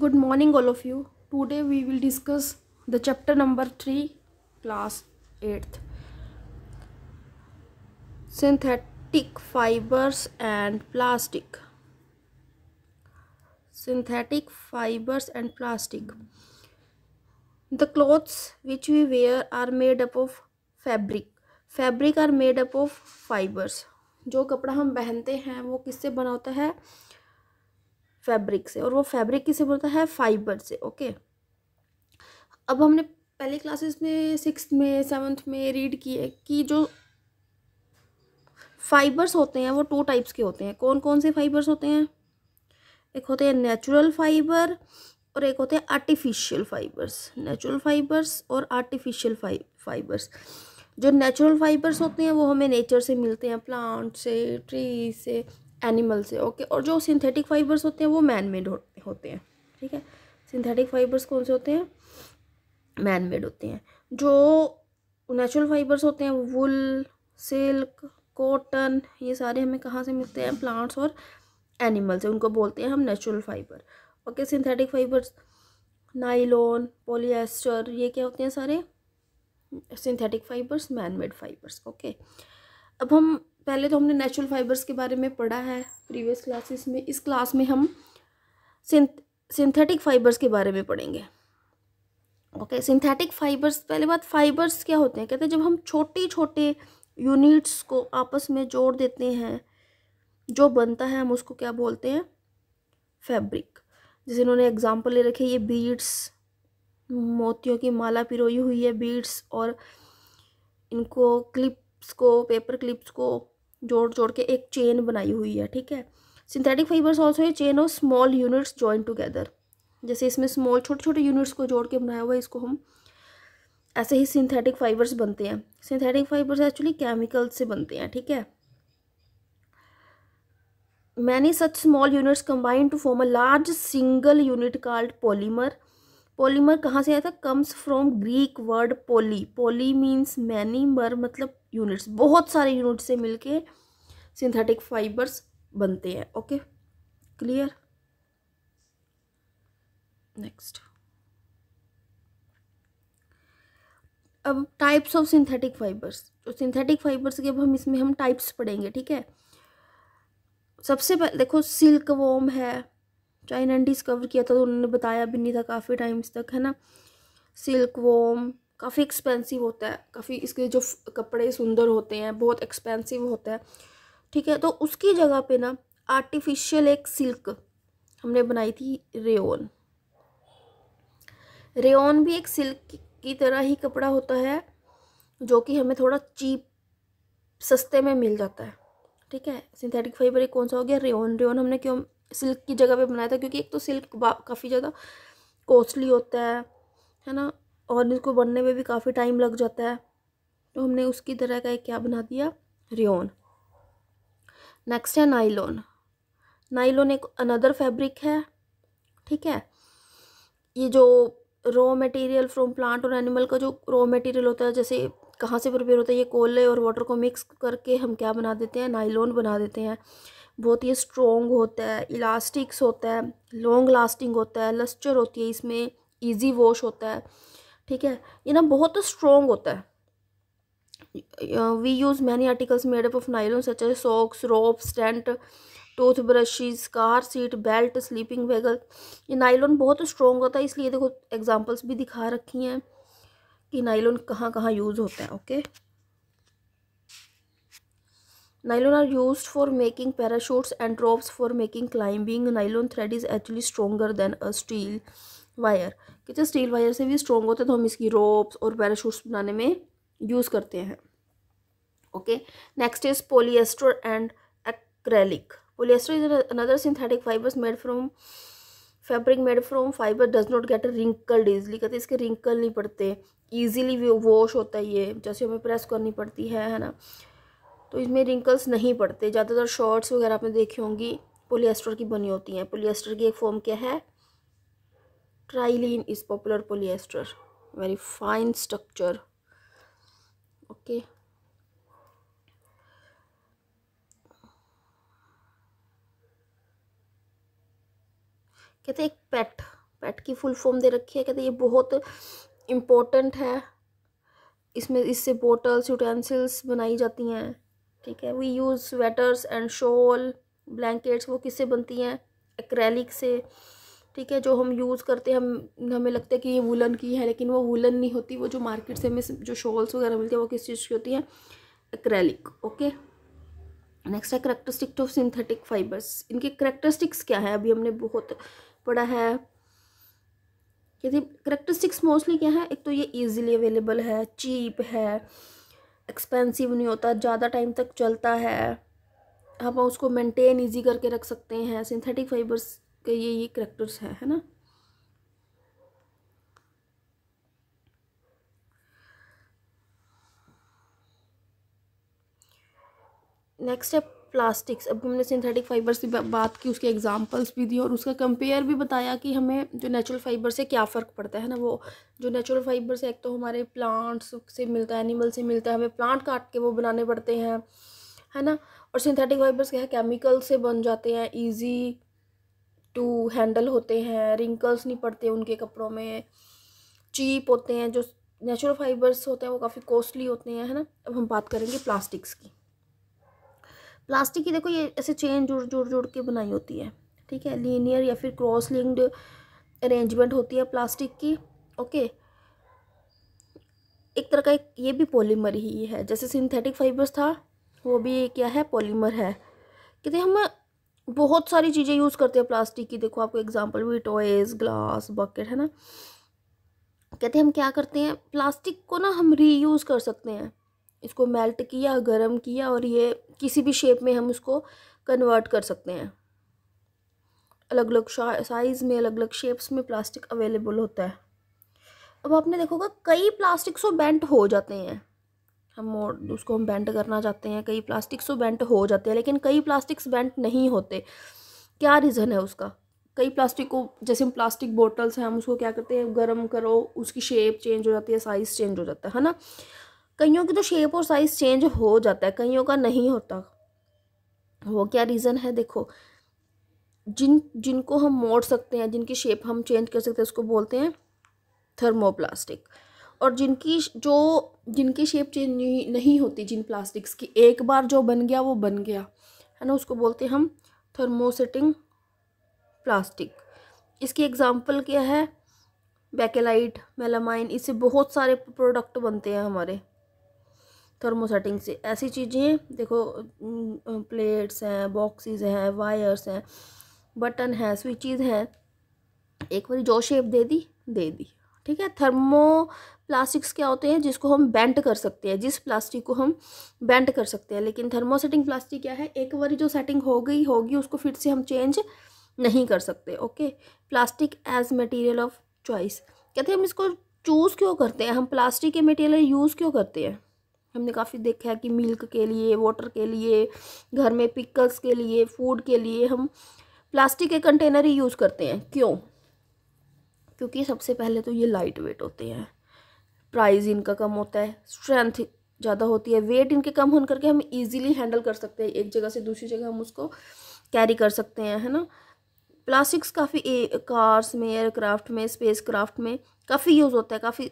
Good morning all of you today we will discuss the chapter number three class eighth synthetic fibres and plastic synthetic fibres and plastic the clothes which we wear are made up of fabric fabric are made up of fibres जो कपड़ा हम पहनते हैं वो किससे बना होता है फैब्रिक से और वो फैब्रिक किसे बोलता है फाइबर से ओके अब हमने पहले क्लासेस में सिक्स में सेवन्थ में रीड किए कि जो फाइबर्स होते हैं वो टू टाइप्स के होते हैं कौन कौन से फाइबर्स होते हैं एक होते हैं नेचुरल फाइबर और एक होते हैं आर्टिफिशियल फाइबर्स नेचुरल फाइबर्स और आर्टिफिशियल फाइबर्स जो नेचुरल फाइबर्स होते हैं वो हमें नेचर से मिलते हैं प्लांट से ट्री से एनिमल से ओके और जो सिंथेटिक फाइबर्स होते हैं वो मैन मेड होते हैं ठीक है सिंथेटिक फाइबर्स कौन से होते हैं मैन मेड होते हैं जो नेचुरल फाइबर्स होते हैं वुल सिल्क कॉटन ये सारे हमें कहाँ से मिलते हैं प्लांट्स और एनिमल्स से उनको बोलते हैं हम natural fibre okay synthetic fibres nylon polyester ये क्या होते हैं सारे synthetic fibres man made fibres okay अब हम पहले तो हमने नेचुरल फाइबर्स के बारे में पढ़ा है प्रीवियस क्लासेस में इस क्लास में हम सिंथेटिक फाइबर्स के बारे में पढ़ेंगे ओके सिंथेटिक फाइबर्स पहले बात फाइबर्स क्या होते हैं कहते हैं जब हम छोटे छोटे यूनिट्स को आपस में जोड़ देते हैं जो बनता है हम उसको क्या बोलते हैं फैब्रिक जैसे इन्होंने एग्जाम्पल ले रखे ये बीड्स मोतियों की माला पिरोई हुई है बीड्स और इनको क्लिप्स को पेपर क्लिप्स को जोड़ जोड़ के एक चेन बनाई हुई है ठीक है synthetic fibres also a chain of small units join together जैसे इसमें स्मॉल छोटे छोटे यूनिट्स को जोड़ के बनाया हुआ है इसको हम ऐसे ही सिंथेटिक फाइबर्स बनते हैं सिंथेटिक फाइबर्स एक्चुअली केमिकल से बनते हैं ठीक है many such small units combine to form a large single unit called polymer polymer कहाँ से आया था comes from Greek word poly poly means many mer मतलब यूनिट्स बहुत सारे यूनिट्स से मिलके सिंथेटिक फाइबर्स बनते हैं ओके क्लियर नेक्स्ट अब टाइप्स ऑफ सिंथेटिक फाइबर्स तो सिंथेटिक फाइबर्स के अब हम इसमें हम टाइप्स पढ़ेंगे ठीक है सबसे पहले देखो सिल्क वॉम है चाइना ने डिस्कवर किया था तो उन्होंने बताया भी नहीं था काफ़ी टाइम्स तक है ना सिल्क वॉम काफ़ी एक्सपेंसिव होता है काफ़ी इसके जो कपड़े सुंदर होते हैं बहुत एक्सपेंसिव होता है ठीक है तो उसकी जगह पे ना आर्टिफिशियल एक सिल्क हमने बनाई थी रेन रेन भी एक सिल्क की तरह ही कपड़ा होता है जो कि हमें थोड़ा चीप सस्ते में मिल जाता है ठीक है सिंथेटिक फाइबर एक कौन सा हो गया रेओन रेन हमने क्यों सिल्क की जगह पे बनाया था क्योंकि एक तो सिल्क काफ़ी ज़्यादा कॉस्टली होता है है ना और इसको बनने में भी काफ़ी टाइम लग जाता है तो हमने उसकी तरह का एक क्या बना दिया रियोन नेक्स्ट है नाइलॉन नाइलॉन एक अनदर फैब्रिक है ठीक है ये जो रॉ मटेरियल फ्रॉम प्लांट और एनिमल का जो रॉ मटेरियल होता है जैसे कहाँ से प्रिपेयर होता है ये कोले और वाटर को मिक्स करके हम क्या बना देते हैं नाइलॉन बना देते हैं बहुत ही स्ट्रॉन्ग होता है इलास्टिक्स होता है लॉन्ग लास्टिंग होता है लस्चर होती है इसमें ईजी वॉश होता है ठीक है ये ना बहुत स्ट्रॉन्ग होता है we use many articles made up of nylon such as socks rope tent tooth car seat belt sleeping वेगल ये नाइलॉन बहुत स्ट्रॉन्ग होता है इसलिए देखो एग्जांपल्स भी दिखा रखी हैं कि नाइलॉन कहाँ कहाँ यूज़ होता है okay nylon are use for making parachutes and ropes for making climbing nylon thread is actually stronger than a steel wire कि जो स्टील वायर से भी स्ट्रॉन्ग होते हैं तो हम इसकी रोप्स और पैराशूट्स बनाने में यूज़ करते हैं okay next is polyester and acrylic is another synthetic fibres made made from made made fibre does not get a wrinkled easily कहते इसके रिंकल नहीं पड़ते वो वॉश होता है ये जैसे हमें प्रेस करनी पड़ती है है ना तो इसमें रिंकल्स नहीं पड़ते ज़्यादातर शॉर्ट्स वगैरह आपने देखी होंगी पोलिएस्टर की बनी होती हैं पोलिएस्टर की एक फॉर्म क्या है Trilene is popular polyester. Very fine structure. Okay. कहते एक पेट पेट की फुल फॉर्म दे रखी है कहते ये बहुत इम्पोर्टेंट है इसमें इससे बोटल्स यूटेंसिल्स बनाई जाती हैं ठीक है we use sweaters and shawl blankets वो किससे बनती हैं एक्रेलिक से ठीक है जो हम यूज़ करते हैं हम हमें लगता है कि ये वुलन की है लेकिन वो वुलन नहीं होती वो जो मार्केट से हमें जो शॉल्स वगैरह मिलती हैं वो किस चीज़ की होती है एक्रेलिक ओके नेक्स्ट है करेक्टरिस्टिक ऑफ सिंथेटिक फाइबर्स इनके करेक्टरिस्टिक्स क्या है अभी हमने बहुत पढ़ा है कहते करेक्टरिस्टिक्स मोस्टली क्या है एक तो ये ईजिली अवेलेबल है चीप है एक्सपेंसिव नहीं होता ज़्यादा टाइम तक चलता है हम उसको मेंटेन इजी करके रख सकते हैं सिंथेटिक फाइबर्स के ये ये करेक्टर्स हैं है ना नेक्स्ट है प्लास्टिक्स अब हमने सिंथेटिक फाइबर्स की बात की उसके एग्जांपल्स भी दिए और उसका कंपेयर भी बताया कि हमें जो नेचुरल फाइबर से क्या फ़र्क पड़ता है ना वो जो नेचुरल फाइबर से एक तो हमारे प्लांट्स से मिलता है एनिमल से मिलता है हमें प्लांट काट के वो बनाने पड़ते हैं है ना और सिंथेटिक फाइबर्स क्या है केमिकल से बन जाते हैं ईजी टू हैंडल होते हैं रिंकल्स नहीं पड़ते उनके कपड़ों में चीप होते हैं जो नेचुरल फाइबर्स होते हैं वो काफ़ी कॉस्टली होते हैं है ना अब हम बात करेंगे प्लास्टिक्स की प्लास्टिक की देखो ये ऐसे चेन जुड़ जुड़ जुड़ के बनाई होती है ठीक है लीनियर या फिर क्रॉस लिंक्ड अरेंजमेंट होती है प्लास्टिक की ओके एक तरह का एक ये भी पॉलीमर ही है जैसे सिंथेटिक फाइबर्स था वो भी क्या है पॉलीमर है कहते हम बहुत सारी चीज़ें यूज़ करते हैं प्लास्टिक की देखो आपको एग्जांपल भी टॉयज ग्लास बकेट है ना कहते हैं हम क्या करते हैं प्लास्टिक को ना हम रीयूज़ कर सकते हैं इसको मेल्ट किया गर्म किया और ये किसी भी शेप में हम उसको कन्वर्ट कर सकते हैं अलग अलग साइज़ में अलग अलग शेप्स में प्लास्टिक अवेलेबल होता है अब आपने देखोगा कई प्लास्टिक सो बेंट हो जाते हैं हम उसको हम बेंट करना चाहते हैं कई प्लास्टिक्स तो बेंट हो जाते हैं लेकिन कई प्लास्टिक्स बेंट नहीं होते क्या रीज़न है उसका कई प्लास्टिक को जैसे हम प्लास्टिक बोटल्स हैं हम उसको क्या करते हैं गर्म करो उसकी शेप चेंज हो जाती है साइज़ चेंज हो जाता है है ना कईयों की तो शेप और साइज़ चेंज हो जाता है कईयों का नहीं होता वो क्या रीज़न है देखो जिन जिनको हम मोड़ सकते हैं जिनकी शेप हम चेंज कर सकते हैं उसको बोलते हैं थर्मोप्लास्टिक और जिनकी जो जिनकी शेप चेंज नहीं होती जिन प्लास्टिक्स की एक बार जो बन गया वो बन गया है ना उसको बोलते हम थर्मोसेटिंग प्लास्टिक इसकी एग्ज़ाम्पल क्या है बैकेलाइट मेलामाइन इससे बहुत सारे प्रोडक्ट बनते हैं हमारे थर्मोसेटिंग से ऐसी चीज़ें देखो प्लेट्स हैं बॉक्सेस हैं वायर्स हैं बटन हैं स्विचेस हैं एक बार जो शेप दे दी दे दी ठीक है थर्मो प्लास्टिक्स क्या होते हैं जिसको हम बेंट कर सकते हैं जिस प्लास्टिक को हम बेंट कर सकते हैं लेकिन थर्मोसेटिंग प्लास्टिक क्या है एक बार जो सेटिंग हो गई होगी उसको फिर से हम चेंज नहीं कर सकते okay plastic as material of choice कहते हैं हम इसको चूज़ क्यों करते हैं हम प्लास्टिक के मटेरियल यूज़ क्यों करते हैं हमने काफ़ी देखा है कि मिल्क के लिए वाटर के लिए घर में पिकल्स के लिए फूड के लिए हम प्लास्टिक के कंटेनर ही यूज़ करते हैं क्यों क्योंकि सबसे पहले तो ये लाइट वेट होते हैं प्राइस इनका कम होता है स्ट्रेंथ ज़्यादा होती है वेट इनके कम होने करके हम इजीली हैंडल कर सकते हैं एक जगह से दूसरी जगह हम उसको कैरी कर सकते हैं है ना प्लास्टिक्स काफ़ी कार्स में एयरक्राफ्ट में स्पेस क्राफ्ट में काफ़ी यूज़ होता है काफ़ी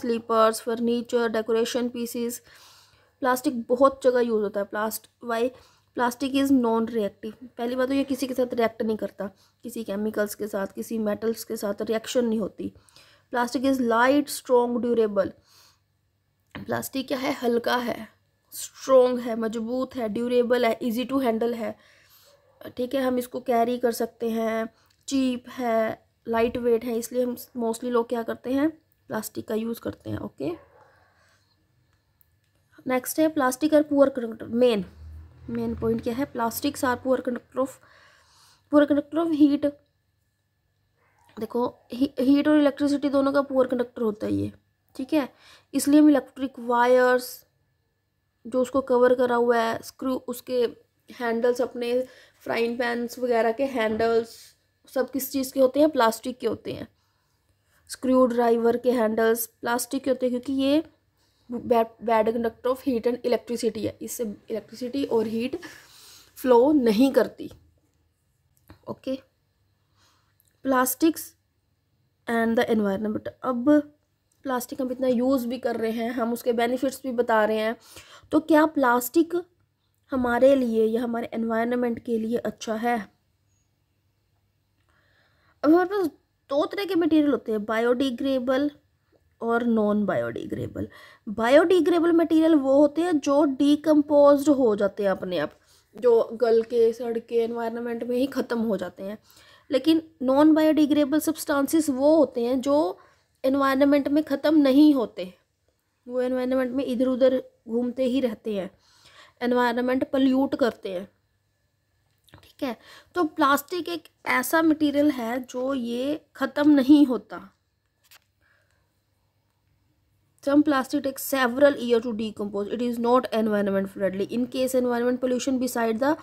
slippers furniture decoration pieces plastic बहुत जगह यूज़ होता है plast why plastic is non reactive पहली बात तो ये किसी के साथ रिएक्ट नहीं करता किसी केमिकल्स के साथ किसी मेटल्स के साथ रिएक्शन नहीं होती plastic is light strong durable plastic क्या है हल्का है स्ट्रॉन्ग है मजबूत है ड्यूरेबल है इजी टू हैंडल है ठीक है हम इसको कैरी कर सकते हैं चीप है लाइट वेट है इसलिए हम मोस्टली लोग क्या करते हैं प्लास्टिक का यूज़ करते हैं ओके नेक्स्ट है प्लास्टिक और poor conductor main main point क्या है plastics are poor conductor of poor conductor of heat देखो ही, हीट और इलेक्ट्रिसिटी दोनों का पुअर कंडक्टर होता है ये ठीक है इसलिए हम इलेक्ट्रिक वायर्स जो उसको कवर करा हुआ है स्क्रू उसके हैंडल्स अपने फ्राइंग पैंस वगैरह के हैंडल्स सब किस चीज़ के होते हैं प्लास्टिक के होते हैं स्क्रू ड्राइवर के हैंडल्स प्लास्टिक के होते हैं क्योंकि ये bad conductor of heat and electricity है इससे इलेक्ट्रिसिटी और हीट फ्लो नहीं करती okay plastics and the environment अब प्लास्टिक हम इतना यूज़ भी कर रहे हैं हम उसके बेनिफिट्स भी बता रहे हैं तो क्या प्लास्टिक हमारे लिए या हमारे एनवायरनमेंट के लिए अच्छा है अब हमारे पास दो तरह के मटेरियल होते हैं बायोडिग्रेबल और नॉन बायोडिग्रेबल बायोडिग्रेबल मटेरियल वो होते हैं जो डीकम्पोज हो जाते हैं अपने आप जो गल के सड़ के इन्वायरमेंट में ही ख़त्म हो जाते हैं लेकिन नॉन बायोडिग्रेबल सब्सटेंसेस वो होते हैं जो इन्वायरमेंट में ख़त्म नहीं होते वो इन्वायरमेंट में इधर उधर घूमते ही रहते हैं इन्वायरमेंट पल्यूट करते हैं ठीक है तो प्लास्टिक एक ऐसा मटेरियल है जो ये ख़त्म नहीं होता Some plastic takes several years to decompose. It is not environment friendly. In case environment pollution beside the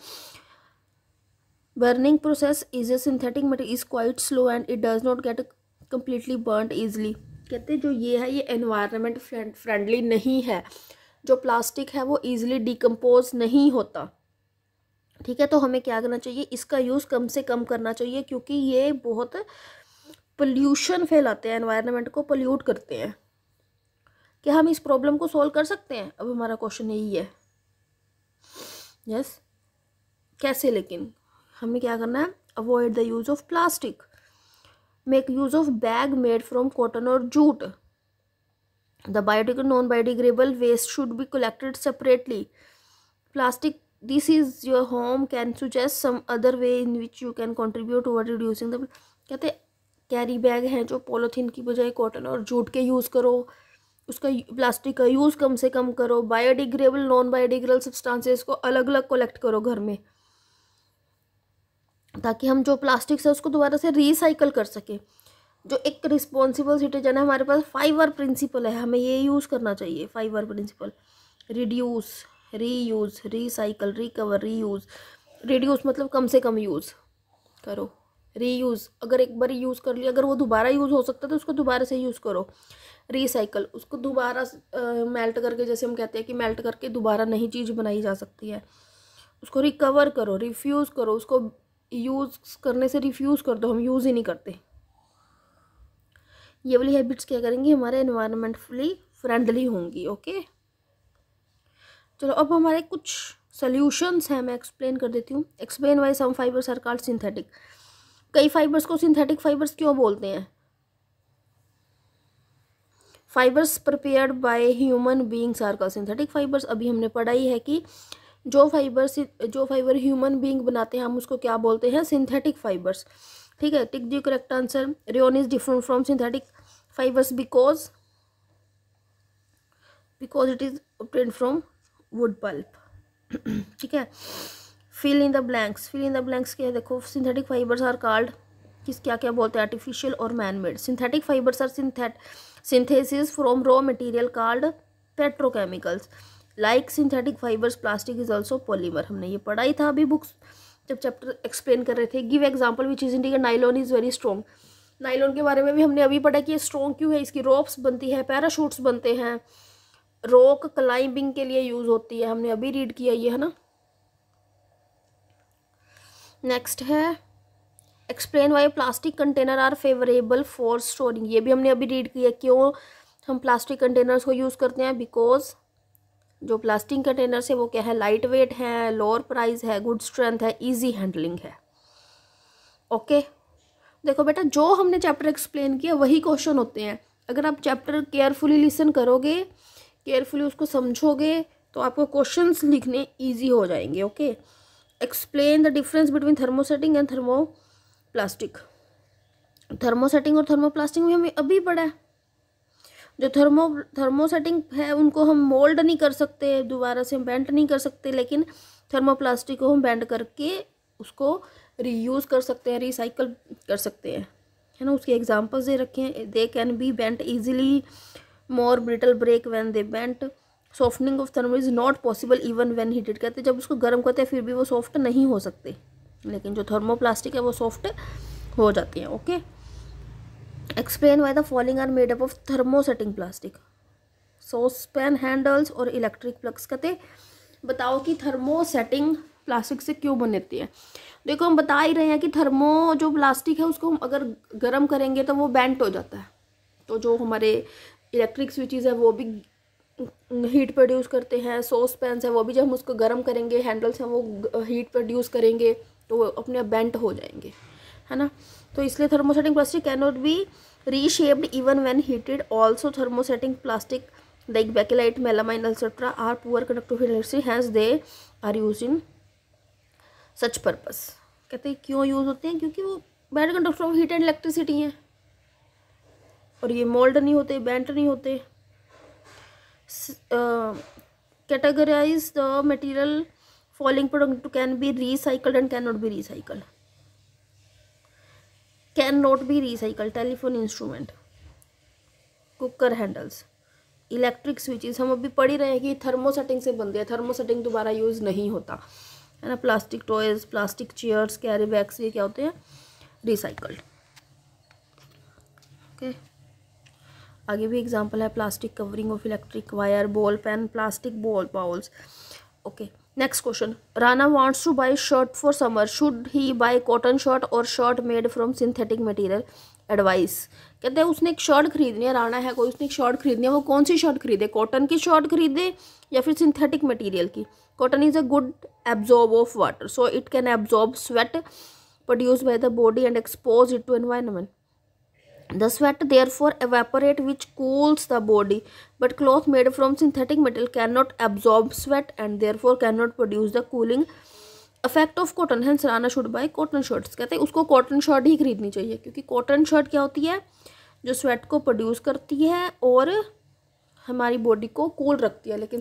burning process is a synthetic material is quite slow and it does not get completely burnt easily. कहते जो ये है ये environment friendly नहीं है जो plastic है वो ईजिली डिकम्पोज नहीं होता ठीक है तो हमें क्या करना चाहिए इसका यूज़ कम से कम करना चाहिए क्योंकि ये बहुत पोल्यूशन फैलाते हैं एनवायरनमेंट को पोल्यूट करते हैं क्या हम इस प्रॉब्लम को सॉल्व कर सकते हैं अब हमारा क्वेश्चन यही है यस yes? कैसे लेकिन हमें क्या करना है avoid the use of plastic make use of bag made from cotton और jute the biodeg non biodegradable waste should be collected separately plastic this is your home can suggest some other way in which you can contribute to reducing the कहते carry bag हैं जो polythene की बजाय cotton और jute के use करो उसका plastic का यूज़ कम से कम करो बायोडिग्रेबल नॉन बायोडिग्रेबल सब्सटेंसेस को अलग अलग कलेक्ट करो घर में ताकि हम जो प्लास्टिक है उसको दोबारा से रिसाइकल कर सकें जो एक रिस्पॉन्सिबल सिटीजन है हमारे पास फ़ाइवर प्रिंसिपल है हमें ये यूज़ करना चाहिए five R principle reduce reuse recycle recover reuse reduce मतलब कम से कम यूज़ करो रीयूज़ अगर एक बार यूज़ कर लिया अगर वो दोबारा यूज़ हो सकता है तो उसको दोबारा से यूज़ करो रिसाइकल उसको दोबारा मेल्ट करके जैसे हम कहते हैं कि मेल्ट करके दोबारा नई चीज़ बनाई जा सकती है उसको रिकवर करो रिफ्यूज़ करो उसको यूज़ करने से रिफ्यूज़ कर दो हम यूज़ ही नहीं करते ये वाली हैबिट्स क्या करेंगी हमारे इन्वायरमेंटली फ्रेंडली होंगी ओके चलो अब हमारे कुछ सॉल्यूशंस हैं मैं एक्सप्लेन कर देती हूँ explain why some fibres are called synthetic कई फाइबर्स को सिंथेटिक फाइबर्स क्यों बोलते हैं fibres prepared by human beings are का सिंथेटिक फाइबर्स अभी हमने पढ़ाई है कि जो फाइबर जो फाइबर ह्यूमन बींग बनाते हैं हम उसको क्या बोलते हैं सिंथेटिक फाइबर्स ठीक है tick the correct answer rayon is different from synthetic fibres because because it is obtained from wood pulp ठीक है fill in the blanks fill in the blanks क्या है देखो सिंथेटिक फाइबर्स आर कार्ड किस क्या क्या बोलते हैं आर्टिफिशियल और man made synthetic fibres are synthet synthesis from raw material called petrochemicals like synthetic fibres plastic is also polymer हमने ये पढ़ा ही था अभी बुक्स जब चैप्टर एक्सप्लेन कर रहे थे give example which is India nylon is very strong nylon के बारे में भी हमने अभी पढ़ा कि ये स्ट्रॉन्ग क्यों है इसकी रोप्स बनती है पैराशूट्स बनते हैं रॉक क्लाइंबिंग के लिए यूज़ होती है हमने अभी रीड किया ये है ना नेक्स्ट है explain why plastic container are favourable for storing ये भी हमने अभी रीड किया क्यों हम प्लास्टिक कंटेनर्स को यूज़ करते हैं बिकॉज जो प्लास्टिक कंटेनर्स है वो क्या है लाइट वेट है लोअर प्राइस है गुड स्ट्रेंथ है ईजी हैंडलिंग है ओके okay? देखो बेटा जो हमने चैप्टर एक्सप्लेन किया वही क्वेश्चन होते हैं अगर आप चैप्टर केयरफुली लिसन करोगे केयरफुली उसको समझोगे तो आपको क्वेश्चंस लिखने इजी हो जाएंगे okay okay? Explain the difference between thermosetting and thermo plastic thermosetting और थर्मोप्लास्टिक में हमें अभी पड़ा है जो थर्मो थर्मोसेटिंग है उनको हम मोल्ड नहीं कर सकते दोबारा से हम बैंड नहीं कर सकते लेकिन थर्मोप्लास्टिक को हम बेंड करके उसको रीयूज़ कर सकते हैं रिसाइकल कर सकते हैं है ना उसके एग्जांपल्स दे रखे हैं they can be bent easily more brittle break when they bent softening of thermal is not possible even when heated कहते हैं जब उसको गर्म करते हैं फिर भी वो सॉफ्ट नहीं हो सकते लेकिन जो थर्मोप्लास्टिक है वो सॉफ्ट हो जाती हैं okay explain why the following are made up of thermosetting plastic sauce pan handles और इलेक्ट्रिक प्लग्स कहते बताओ कि थर्मोसेटिंग प्लास्टिक से क्यों बनती है देखो हम बता ही रहे हैं कि थर्मो जो प्लास्टिक है उसको हम अगर गर्म करेंगे तो वो बेंट हो जाता है तो जो हमारे इलेक्ट्रिक स्विचेज है वो भी हीट प्रोड्यूस करते हैं सॉस पैंस है वो भी जब हम उसको गर्म करेंगे हैंडल्स हैं वो हीट प्रोड्यूस करेंगे तो वो अपने आप बेंट हो जाएंगे है ना तो इसलिए thermosetting plastic can not be reshaped even when heated also thermosetting plastic like Bakelite melamine etcetera are poor conductive resistance hence they are used such purpose कहते हैं क्यों यूज़ होते हैं क्योंकि वो bad conductor of heat and electricity हैं और ये मोल्ड नहीं होते बैंट नहीं होते categorise the material following product can be recycled and can not be recycle can not be recycle telephone instrument cooker handles electric switches हम अभी पढ़ ही रहे हैं कि थर्मोसेटिंग से बनते हैं थर्मोसेटिंग दोबारा यूज नहीं होता है ना plastic toys plastic chairs carry bags ये क्या होते हैं रिसाइकल्ड ओके okay. आगे भी एग्जाम्पल है plastic covering of electric wire ball pen plastic ball bowls okay next question Rana wants to buy shirt for summer should he buy cotton shirt or shirt made from synthetic material advise कहते हैं उसने एक shirt खरीदनी है राना है कोई उसने एक शर्ट खरीदनी है वो कौन सी शर्ट खरीदे कॉटन की शर्ट खरीदे या फिर सिंथेटिक मटेरियल की cotton is a good absorb of water so it can absorb sweat produce by the body and expose it to environment the sweat there evaporate which cools the body but cloth made but synthetic made can not absorb sweat and there and can not produce the cooling effect of cotton है सराना should by cotton shirts कहते हैं उसको cotton shirt ही खरीदनी चाहिए क्योंकि cotton shirt क्या होती है जो स्वेट को प्रोड्यूस करती है और हमारी बॉडी को कूल रखती है लेकिन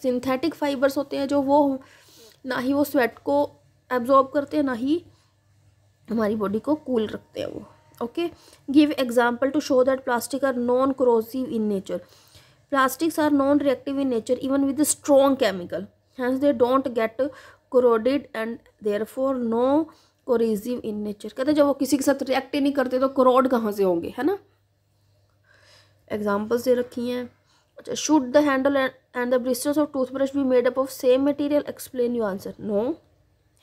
सिंथेटिक फाइबर्स होते हैं जो वो ना ही वो स्वेट को एब्जॉर्ब करते हैं ना ही हमारी बॉडी को कूल रखते हैं वो okay give example to show that plastic are non corrosive in nature plastics are non reactive in nature even with strong chemical hence they don't get corroded and therefore no corrosive in nature कहते जब वो किसी के साथ react ही नहीं करते तो क्रोड कहाँ से होंगे है ना एग्जाम्पल्स दे रखी हैं अच्छा should the handle and the bristles of toothbrush भी made up of same material explain your answer no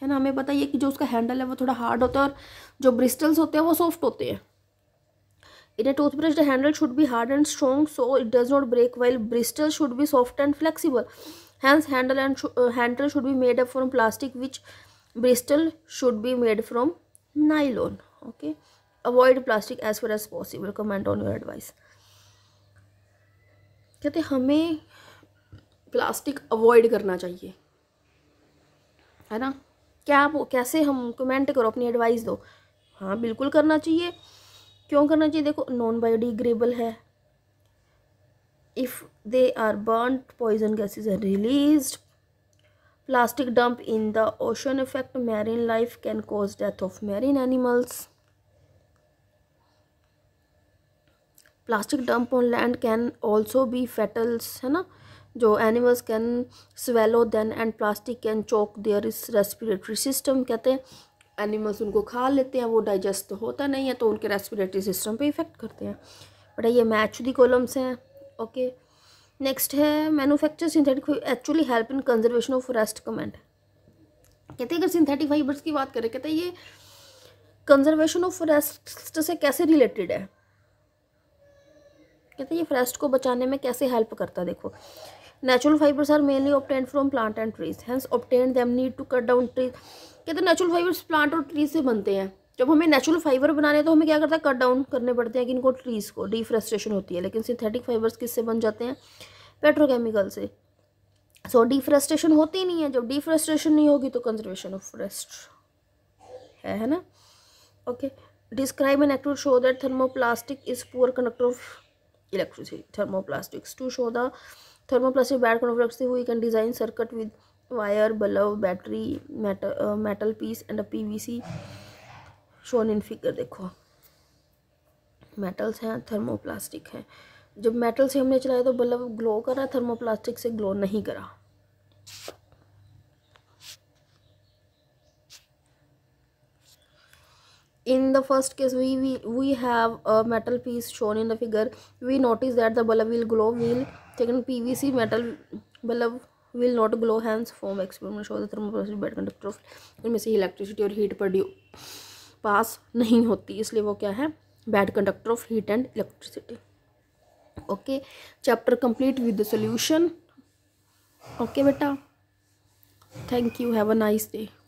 है ना हमें पता ही है कि जो उसका हैंडल है वो थोड़ा हार्ड होता है और जो ब्रिस्टल्स होते हैं वो सॉफ्ट होते हैं in a toothbrush the handle should be hard and strong so it does not break well bristle should be soft and flexible hence handle and handle should be made up from plastic which bristle should be made from nylon okay avoid plastic as far as possible comment on your advice कहते हमें plastic avoid करना चाहिए है ना क्या आप कैसे हम कमेंट करो अपनी एडवाइस दो हाँ बिल्कुल करना चाहिए क्यों करना चाहिए देखो नॉन बायोडिग्रेबल है if they are burn poison gases are release plastic dump in the ocean effect marine life can cause death of marine animals plastic dump on land can also be fatals है ना जो animals can swallow then and plastic can choke their is respiratory system कहते हैं animals उनको खा लेते हैं वो डाइजेस्ट तो होता नहीं है तो उनके रेस्पिरेटरी सिस्टम पे इफ़ेक्ट करते हैं बट ये मैच दी कॉलम्स हैं ओके नेक्स्ट है manufacture synthetic actually help in conservation of forest comment कहते हैं अगर सिंथेटिक फाइबर्स की बात करें कहते हैं ये कंजर्वेशन ऑफ फॉरेस्ट से कैसे रिलेटेड है कहते हैं ये फॉरेस्ट को बचाने में कैसे हेल्प करता है देखो natural fibres are mainly obtained from plant and trees hence obtained them need to cut down trees कहते हैं नेचुरल फाइबर्स प्लांट और ट्रीज से बनते हैं जब हमें नेचुरल फाइबर बनाने तो हमें क्या करता है कट डाउन करने पड़ते हैं कि इनको ट्रीज़ को डिफ्रेस्ट्रेशन होती है लेकिन सिंथेटिक फाइबर्स किससे बन जाते हैं पेट्रोकेमिकल से सो so, डिफ्रेस्ट्रेशन होती नहीं है जब डिफ्रेस्ट्रेशन नहीं होगी तो कंजर्वेशन ऑफ फॉरेस्ट है है ना okay describe an active show that thermoplastic is poor conductor of electricity thermoplastics to show the thermoplastic bad कॉन्फ्लक्सिव we can design circuit with wire bulb battery metal piece and as shown in figure देखो metals हैं thermoplastic हैं जब metal से हमने चलाया तो bulb glow करा थर्मोप्लास्टिक से ग्लो नहीं करा in the first case we we we have a metal piece shown in the figure. We notice that the bulb will glow Taken PVC metal मतलब will not glow hence form experiment show the thermoprostic bad conductor of इनमें से electricity और heat प्रोड्यू पास नहीं होती इसलिए वो क्या है bad conductor of heat and electricity okay chapter complete with the solution okay बेटा thank you have a nice day